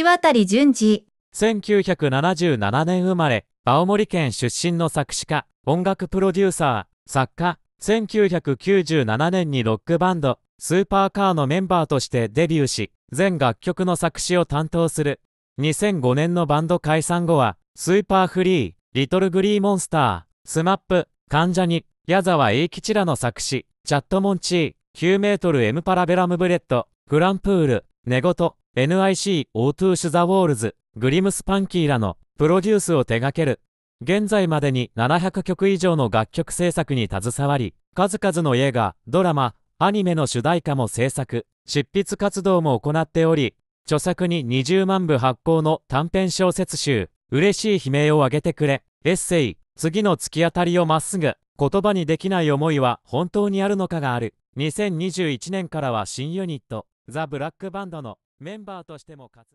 石渡淳二。1977年生まれ、青森県出身の作詞家、音楽プロデューサー、作家、1997年にロックバンド、スーパーカーのメンバーとしてデビューし、全楽曲の作詞を担当する。2005年のバンド解散後は、スーパーフリー、リトルグリーモンスター、スマップ、関ジャニ、矢沢永吉らの作詞、チャットモンチー、9メートル M パラベラムブレッド、グランプール、寝言、NIC、O2 シュザ・ウォールズ、グリムス・パンキーらのプロデュースを手掛ける。現在までに700曲以上の楽曲制作に携わり、数々の映画、ドラマ、アニメの主題歌も制作、執筆活動も行っており、著作に20万部発行の短編小説集、嬉しい悲鳴をあげてくれ、エッセイ、次の突き当たりをまっすぐ、言葉にできない思いは本当にあるのかがある。2021年からは新ユニット、ザ・ブラックバンドのメンバーとしても活